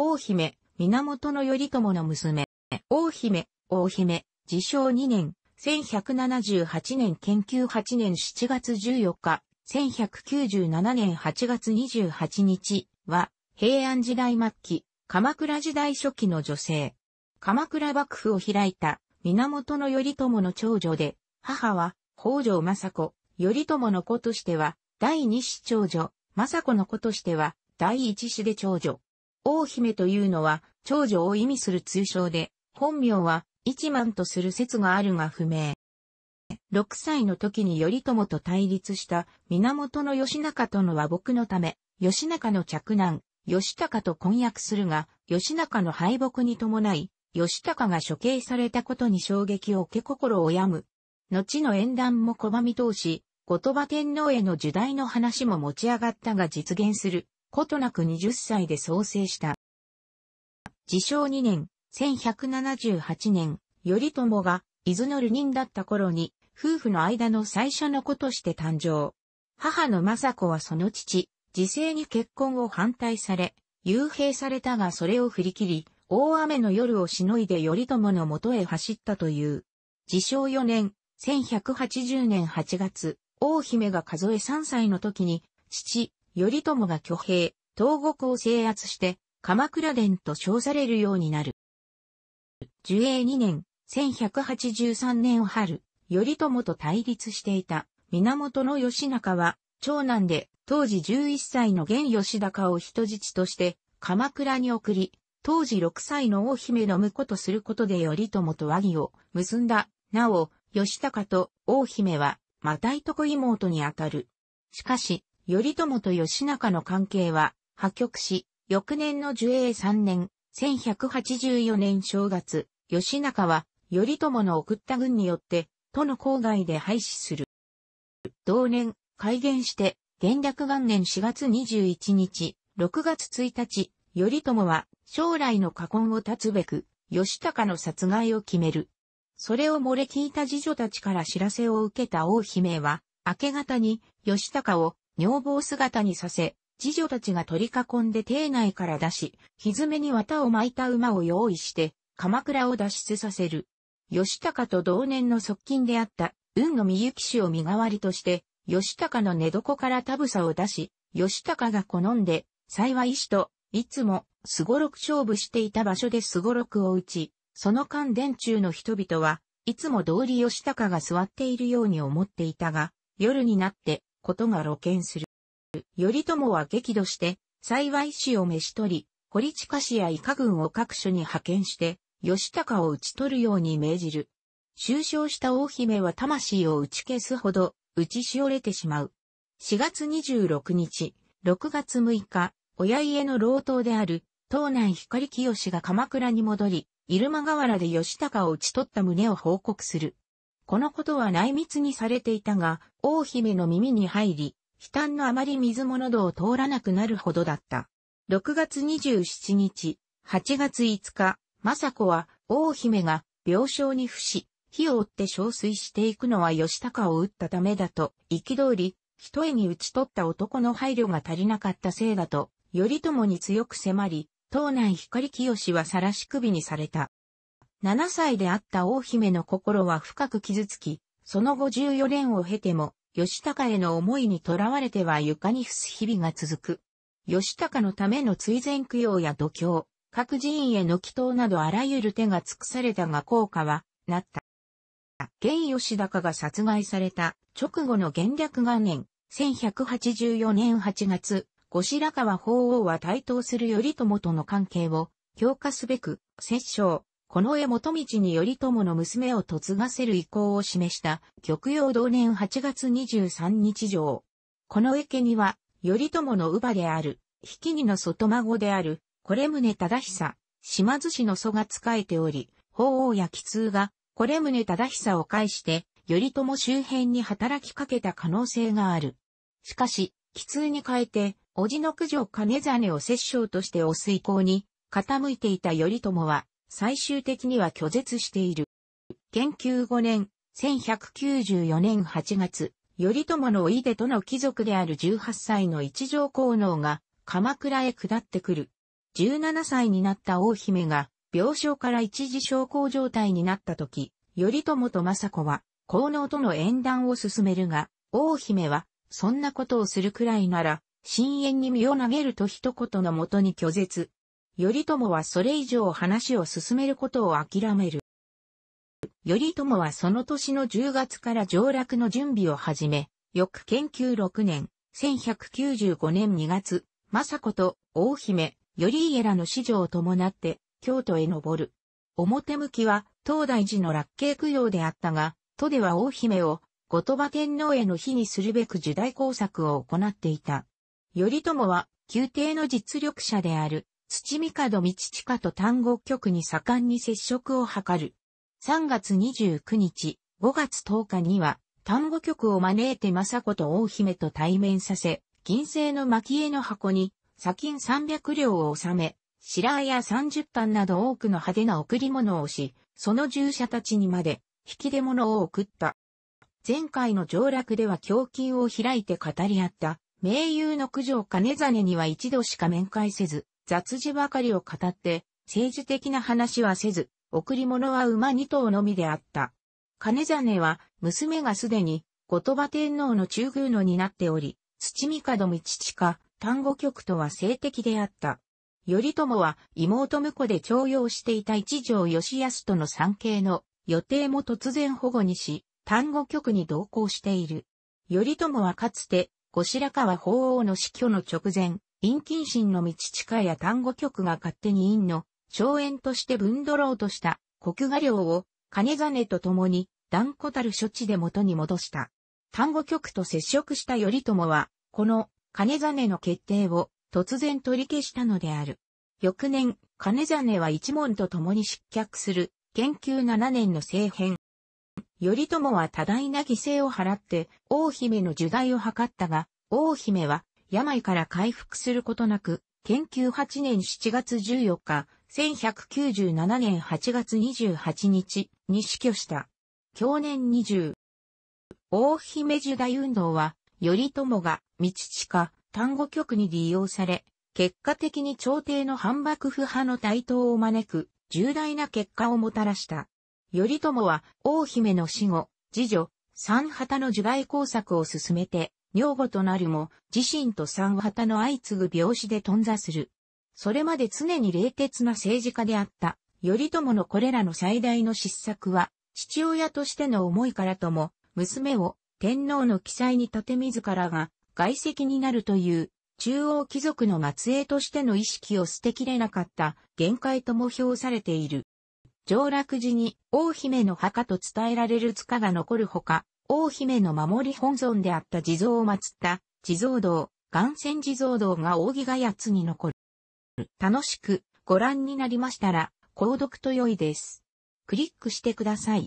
王姫、源頼朝の娘。王姫、王姫、自称2年、1178年研究8年7月14日、1197年8月28日は、平安時代末期、鎌倉時代初期の女性。鎌倉幕府を開いた、源頼朝の長女で、母は、北条政子、頼朝の子としては、第二子長女、政子の子としては、第一子で長女。王姫というのは、長女を意味する通称で、本名は、一万とする説があるが不明。6歳の時に頼朝と対立した源義仲との和睦のため、義仲の嫡男、義高と婚約するが、義仲の敗北に伴い、義高が処刑されたことに衝撃を受け心を病む。後の縁談も拒み通し、後鳥羽天皇への受大の話も持ち上がったが実現することなく20歳で創生した。自称2年、1178年、頼朝が伊豆の流人だった頃に、夫婦の間の最初の子として誕生。母の政子はその父、時世に結婚を反対され、幽閉されたがそれを振り切り、大雨の夜をしのいで頼朝の元へ走ったという。自称4年、1180年8月、王姫が数え3歳の時に、父、頼朝が挙兵、東国を制圧して、鎌倉殿と称されるようになる。寿永2年、1183年春、頼朝と対立していた源義仲は、長男で当時11歳の現義高を人質として鎌倉に送り、当時6歳の大姫の婿とすることで頼朝と和議を結んだ。なお、義高と大姫は、またいとこ妹にあたる。しかし、頼朝と義仲の関係は破局し、翌年の寿永3年、1184年正月、義仲は頼朝の送った軍によって、都の郊外で廃止する。同年、改元して、元略元年4月21日、6月1日、頼朝は将来の禍根を断つべく、義高の殺害を決める。それを漏れ聞いた次女たちから知らせを受けた王姫は、明け方に義高を女房姿にさせ、次女たちが取り囲んで邸内から出し、ひずめに綿を巻いた馬を用意して、鎌倉を脱出させる。吉高と同年の側近であった、運の美幸氏を身代わりとして、吉高の寝床から田草を出し、吉高が好んで、幸い師と、いつも、すごろく勝負していた場所ですごろくを打ち、その間殿中の人々は、いつも通り吉高が座っているように思っていたが、夜になって、ことが露見する。頼朝は激怒して、幸い死を召し取り、堀地下市や伊賀軍を各所に派遣して、吉高を討ち取るように命じる。終章した大姫は魂を打ち消すほど、打ちしおれてしまう。4月26日、6月6日、親家の老頭である、東内光清が鎌倉に戻り、入間河原で吉高を討ち取った旨を報告する。このことは内密にされていたが、王姫の耳に入り、悲嘆のあまり水物道を通らなくなるほどだった。6月27日、8月5日、政子は王姫が病床に伏し、火を追って憔悴していくのは吉高を撃ったためだと、憤り、一重に打ち取った男の配慮が足りなかったせいだと、頼朝に強く迫り、東内光清は晒し首にされた。7歳であった大姫の心は深く傷つき、その後14年を経ても、吉高への思いにとらわれては床に伏す日々が続く。吉高のための追善供養や度胸、各寺院への祈祷などあらゆる手が尽くされたが効果は、なった。現吉高が殺害された直後の元略元年、1184年8月、後白河法皇は台頭する頼朝との関係を強化すべく、摂政、この絵元道に頼朝の娘を嫁がせる意向を示した、極洋同年8月23日上。この絵家には、頼朝の乳母である、比企の外孫である、これ宗忠久、島津氏の祖が仕えており、法皇や奇通が、これ宗忠久を介して、頼朝周辺に働きかけた可能性がある。しかし、奇通に変えて、叔父の九条金実を摂政として推す意向に、傾いていた頼朝は、最終的には拒絶している。研究5年、1194年8月、頼朝の井出との貴族である18歳の一条皇能が鎌倉へ下ってくる。17歳になった大姫が病床から一時昇降状態になった時、頼朝と政子は皇能との縁談を進めるが、大姫はそんなことをするくらいなら、深淵に身を投げると一言のもとに拒絶。頼朝はそれ以上話を進めることを諦める。頼朝はその年の10月から上洛の準備を始め、翌研究6年、1195年2月、政子と大姫、頼家らの子女を伴って、京都へ登る。表向きは、東大寺の落慶供養であったが、都では大姫を、後鳥羽天皇への妃にするべく受大工作を行っていた。頼朝は、宮廷の実力者である、土門道親と単語局に盛んに接触を図る。3月29日、5月10日には、単語局を招いて政子と大姫と対面させ、銀製の蒔絵の箱に、砂金300両を収め、白あや30ンなど多くの派手な贈り物をし、その従者たちにまで、引き出物を送った。前回の上落では胸筋を開いて語り合った、名優の九条金実には一度しか面会せず、雑事ばかりを語って、政治的な話はせず、贈り物は馬2頭のみであった。金真は、娘がすでに、後鳥羽天皇の中宮のになっており、土ち道か単語局とは性的であった。頼朝は妹婿で徴用していた一条義康との参詣の予定も突然保護にし、単語局に同行している。頼朝はかつて、後白河法皇の死去の直前、陰近心の道近や単語局が勝手に陰の、荘園として分取ろうとした、国画料を、金金と共に、断固たる処置で元に戻した。単語局と接触した頼朝は、この、金金の決定を、突然取り消したのである。翌年、金真は一門と共に失脚する、研究7年の政変。頼朝は多大な犠牲を払って、王姫の受代を図ったが、王姫は病から回復することなく、研究8年7月14日、1197年8月28日に死去した。去年20。大姫樹大運動は、頼朝が、道地下、単語局に利用され、結果的に朝廷の反幕府派の台頭を招く、重大な結果をもたらした。頼朝は、大姫の死後、次女、三旗の樹大工作を進めて、女房となるも、自身と三旗の相次ぐ病死で頓挫する。それまで常に冷徹な政治家であった、頼朝のこれらの最大の失策は、父親としての思いからとも、娘を天皇の記載に立て自らが外籍になるという中央貴族の末裔としての意識を捨てきれなかった限界とも評されている。上洛時に王姫の墓と伝えられる塚が残るほか、大姫の守り本尊であった地蔵を祀った地蔵堂、岩泉地蔵堂が扇ヶ津に残る。楽しくご覧になりましたら、購読と良いです。クリックしてください。